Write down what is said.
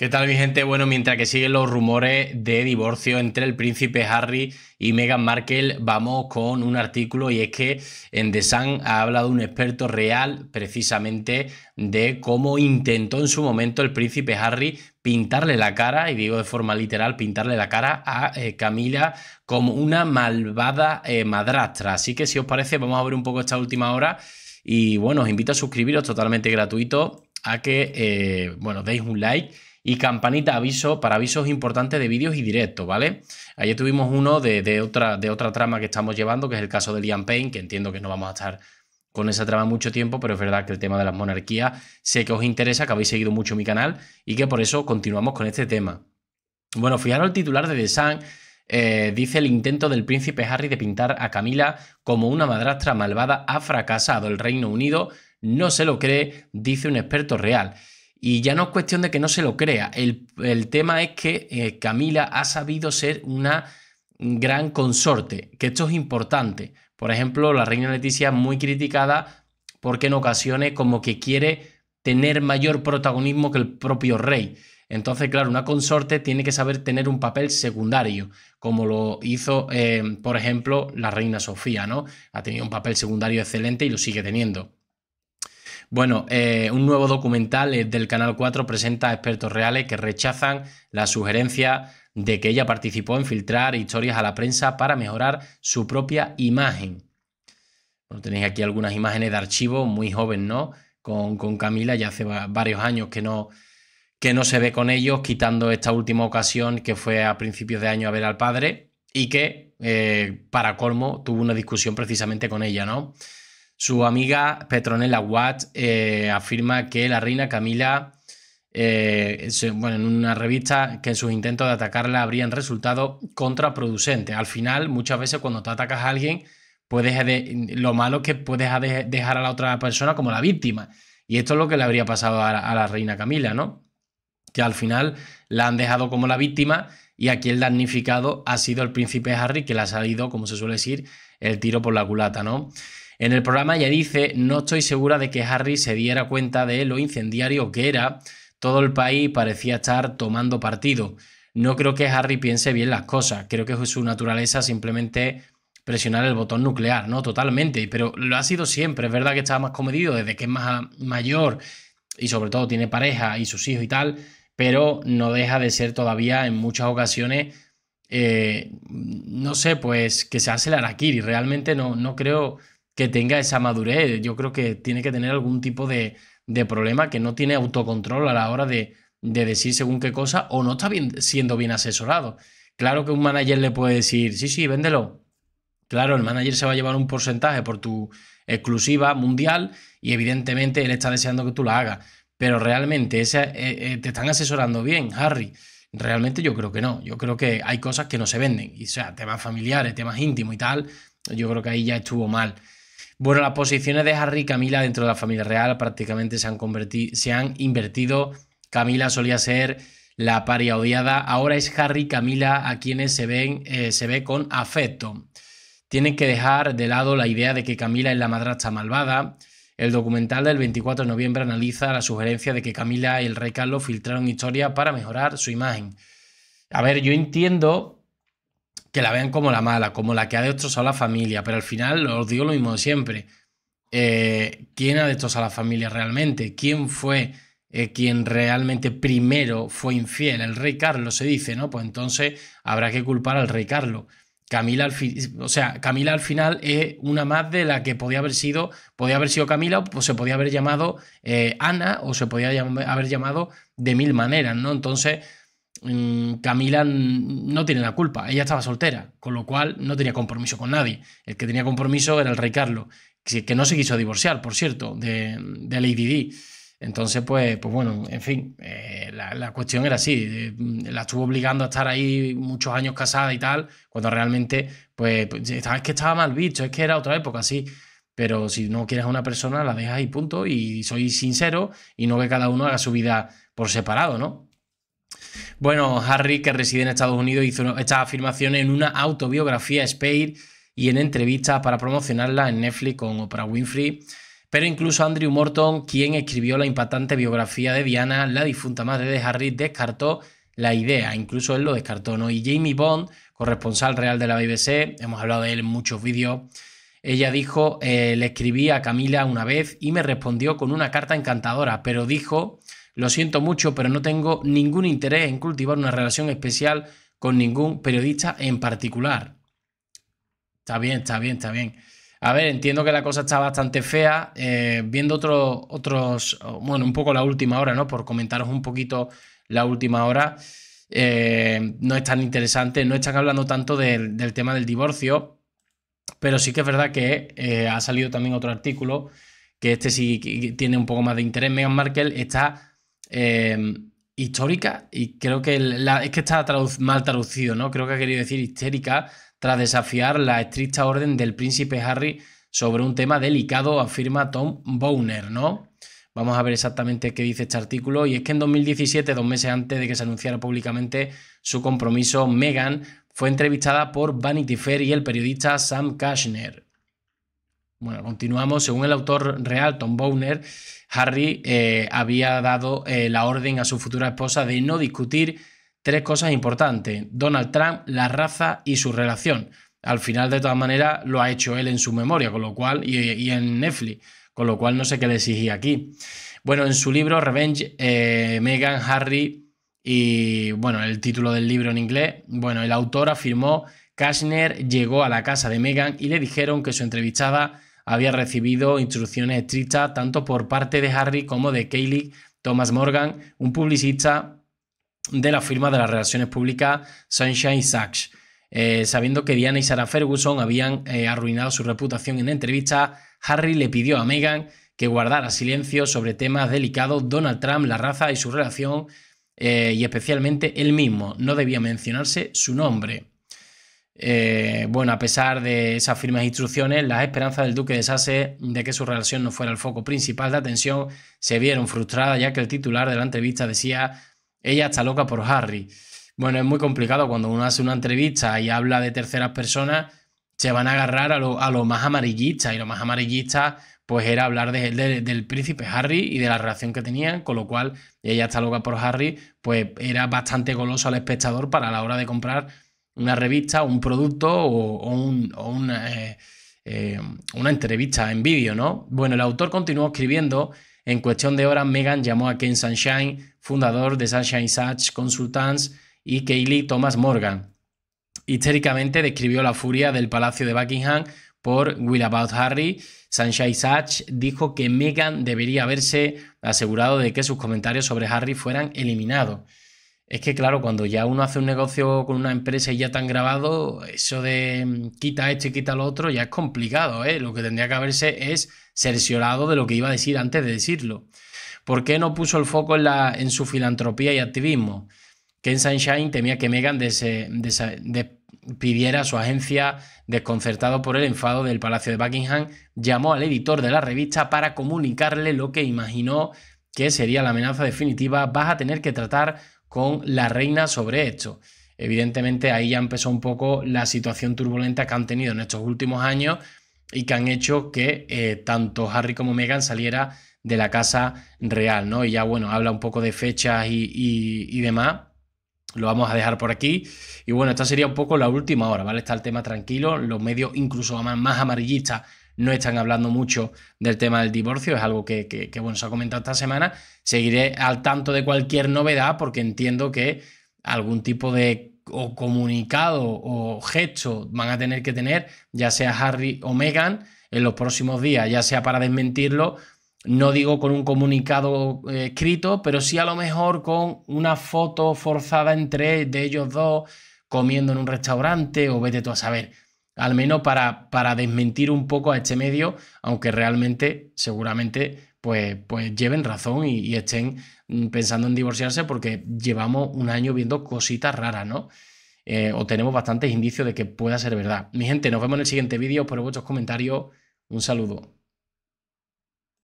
¿Qué tal mi gente? Bueno, mientras que siguen los rumores de divorcio entre el príncipe Harry y Meghan Markle, vamos con un artículo y es que en The Sun ha hablado un experto real precisamente de cómo intentó en su momento el príncipe Harry pintarle la cara, y digo de forma literal, pintarle la cara a eh, Camila como una malvada eh, madrastra. Así que si os parece, vamos a ver un poco esta última hora y bueno, os invito a suscribiros totalmente gratuito, a que, eh, bueno, deis un like y campanita aviso para avisos importantes de vídeos y directos, ¿vale? Ayer tuvimos uno de, otra, de otra trama que estamos llevando, que es el caso de Liam Payne, que entiendo que no vamos a estar con esa trama mucho tiempo, pero es verdad que el tema de las monarquías sé que os interesa, que habéis seguido mucho mi canal y que por eso continuamos con este tema. Bueno, fijaros el titular de The Sun. Eh, dice el intento del príncipe Harry de pintar a Camila como una madrastra malvada ha fracasado. El Reino Unido no se lo cree, dice un experto real. Y ya no es cuestión de que no se lo crea. El, tema es que eh, Camila ha sabido ser una gran consorte, que esto es importante. Por ejemplo, la reina Leticia es muy criticada porque en ocasiones como que quiere tener mayor protagonismo que el propio rey. Entonces, claro, una consorte tiene que saber tener un papel secundario, como lo hizo, eh, por ejemplo, la reina Sofía, ¿no? Ha tenido un papel secundario excelente y lo sigue teniendo. Bueno, eh, un nuevo documental eh, del Canal 4 presenta a expertos reales que rechazan la sugerencia de que ella participó en filtrar historias a la prensa para mejorar su propia imagen. Bueno, tenéis aquí algunas imágenes de archivo, muy joven, ¿no? Con, Camila, ya hace varios años que no, que no se ve con ellos, quitando esta última ocasión que fue a principios de año a ver al padre y que, eh, para colmo, tuvo una discusión precisamente con ella, ¿no? Su amiga Petronella Watt eh, afirma que la reina Camila, eh, bueno, en una revista, que sus intentos de atacarla habrían resultado contraproducentes. Al final, muchas veces cuando te atacas a alguien, puedes lo malo es que puedes dejar a la otra persona como la víctima. Y esto es lo que le habría pasado a la, a la reina Camila, ¿no? Que al final la han dejado como la víctima y aquí el damnificado ha sido el príncipe Harry, que le ha salido, como se suele decir, el tiro por la culata, ¿no? En el programa ya dice, no estoy segura de que Harry se diera cuenta de lo incendiario que era, todo el país parecía estar tomando partido. No creo que Harry piense bien las cosas, creo que es su naturaleza simplemente presionar el botón nuclear, ¿no? Totalmente, pero lo ha sido siempre, es verdad que estaba más comedido desde que es más mayor y sobre todo tiene pareja y sus hijos y tal, pero no deja de ser todavía en muchas ocasiones, eh, no sé, pues que se hace el araquiri, realmente no, no creo que tenga esa madurez. Yo creo que tiene que tener algún tipo de, de problema que no tiene autocontrol a la hora de, de decir según qué cosa o no está bien, siendo bien asesorado. Claro que un manager le puede decir, sí, sí, véndelo. Claro, el manager se va a llevar un porcentaje por tu exclusiva mundial y evidentemente él está deseando que tú la hagas. Pero realmente eh, eh, te están asesorando bien, Harry. Realmente yo creo que no. Yo creo que hay cosas que no se venden. Y sea, temas familiares, temas íntimos y tal, yo creo que ahí ya estuvo mal. Bueno, las posiciones de Harry y Camila dentro de la familia real prácticamente se han, invertido. Camila solía ser la paria odiada, ahora es Harry y Camila a quienes se, ven, eh, se ve con afecto. Tienen que dejar de lado la idea de que Camila es la madrastra malvada. El documental del 24 de noviembre analiza la sugerencia de que Camila y el rey Carlos filtraron historia para mejorar su imagen. A ver, yo entiendo que la vean como la mala, como la que ha destrozado la familia, pero al final os digo lo mismo de siempre. Eh, ¿Quién ha destrozado a la familia realmente? ¿Quién fue eh, quien realmente primero fue infiel? El rey Carlos se dice, ¿no? Pues entonces habrá que culpar al rey Carlos. Camila al, o sea, Camila al final es una más de la que podía haber sido, podía haber sido Camila, o se podía haber llamado eh, Ana, o se podía haber llamado de mil maneras, ¿no? Entonces, Mm, Camila no tiene la culpa, ella estaba soltera, con lo cual no tenía compromiso con nadie. El que tenía compromiso era el rey Carlos, que no se quiso divorciar, por cierto, de, la Lady Entonces, pues, pues bueno, en fin, eh, la, cuestión era así. Eh, mm, la estuvo obligando a estar ahí muchos años casada y tal, cuando realmente, pues, pues, es que estaba mal visto, es que era otra época así. Pero si no quieres a una persona, la dejas ahí, punto. Y soy sincero y no que cada uno haga su vida por separado, ¿no? Bueno, Harry, que reside en Estados Unidos, hizo esta afirmación en una autobiografía Spade y en entrevistas para promocionarla en Netflix con Oprah Winfrey. Pero incluso Andrew Morton, quien escribió la impactante biografía de Diana, la difunta madre de Harry, descartó la idea, incluso él lo descartó, ¿no? Y Jamie Bond, corresponsal real de la BBC, hemos hablado de él en muchos vídeos, ella dijo, eh, le escribí a Camila una vez y me respondió con una carta encantadora, pero dijo lo siento mucho, pero no tengo ningún interés en cultivar una relación especial con ningún periodista en particular. Está bien, está bien, está bien. A ver, entiendo que la cosa está bastante fea. Eh, viendo otros, bueno, un poco la última hora, ¿no? Por comentaros un poquito la última hora, eh, no es tan interesante, no están hablando tanto del, tema del divorcio, pero sí que es verdad que eh, ha salido también otro artículo, que este sí tiene un poco más de interés. Meghan Markle está Em, histórica, y creo que la, es que está mal traducido, ¿no? Creo que ha querido decir histérica tras desafiar la estricta orden del príncipe Harry sobre un tema delicado, afirma Tom Bowner, ¿no? Vamos a ver exactamente qué dice este artículo. Y es que en 2017, dos meses antes de que se anunciara públicamente su compromiso, Megan fue entrevistada por Vanity Fair y el periodista Sam Kashner. Bueno, continuamos. Según el autor real, Tom Bowner, Harry eh, había dado eh, la orden a su futura esposa de no discutir tres cosas importantes, Donald Trump, la raza y su relación. Al final, de todas maneras, lo ha hecho él en su memoria, con lo cual, y, en Netflix, con lo cual no sé qué le exigía aquí. Bueno, en su libro Revenge, eh, Meghan, Harry y, bueno, el título del libro en inglés, bueno, el autor afirmó, Kashner llegó a la casa de Meghan y le dijeron que su entrevistada había recibido instrucciones estrictas tanto por parte de Harry como de Cayley Thomas Morgan, un publicista de la firma de las relaciones públicas Sunshine Sachs. Eh, sabiendo que Diana y Sarah Ferguson habían eh, arruinado su reputación en entrevista, Harry le pidió a Meghan que guardara silencio sobre temas delicados, Donald Trump, la raza y su relación, eh, y especialmente él mismo. No debía mencionarse su nombre. Eh, bueno, a pesar de esas firmes instrucciones, las esperanzas del duque de Sasse de que su relación no fuera el foco principal de atención se vieron frustradas ya que el titular de la entrevista decía ella está loca por Harry. Bueno, es muy complicado cuando uno hace una entrevista y habla de terceras personas, se van a agarrar a lo, más amarillista y lo más amarillista pues era hablar del príncipe Harry y de la relación que tenían, con lo cual ella está loca por Harry, pues era bastante goloso al espectador para la hora de comprar una revista, un producto o, una, eh, eh, una entrevista en vídeo, ¿no? Bueno, el autor continuó escribiendo. En cuestión de horas, Megan llamó a Ken Sunshine, fundador de Sunshine Sachs Consultants, y Kaylee Thomas Morgan. Histéricamente describió la furia del Palacio de Buckingham por Will About Harry. Sunshine Sachs dijo que Megan debería haberse asegurado de que sus comentarios sobre Harry fueran eliminados. Es que claro, cuando ya uno hace un negocio con una empresa y ya tan grabado, eso de mm, quita esto y quita lo otro ya es complicado, ¿eh? Lo que tendría que haberse es cerciorado de lo que iba a decir antes de decirlo. ¿Por qué no puso el foco en, la, en su filantropía y activismo? Ken Sunshine temía que Megan despidiera a su agencia, desconcertado por el enfado del Palacio de Buckingham, llamó al editor de la revista para comunicarle lo que imaginó que sería la amenaza definitiva. Vas a tener que tratar con la reina sobre esto. Evidentemente ahí ya empezó un poco la situación turbulenta que han tenido en estos últimos años y que han hecho que eh, tanto Harry como Meghan saliera de la casa real, ¿no? Y ya bueno, habla un poco de fechas y, demás, lo vamos a dejar por aquí. Y bueno, esta sería un poco la última hora, ¿vale? Está el tema tranquilo. Los medios, incluso más amarillistas, no están hablando mucho del tema del divorcio, es algo que, bueno, se ha comentado esta semana. Seguiré al tanto de cualquier novedad porque entiendo que algún tipo de comunicado o gesto van a tener que tener, ya sea Harry o Meghan, en los próximos días, ya sea para desmentirlo, no digo con un comunicado eh, escrito, pero sí a lo mejor con una foto forzada entre ellos dos comiendo en un restaurante o vete tú a saber al menos para, para desmentir un poco a este medio, aunque realmente seguramente pues, pues lleven razón y, estén mm, pensando en divorciarse porque llevamos un año viendo cositas raras, ¿no? Eh, o tenemos bastantes indicios de que pueda ser verdad. Mi gente, nos vemos en el siguiente vídeo. Por vuestros comentarios, un saludo.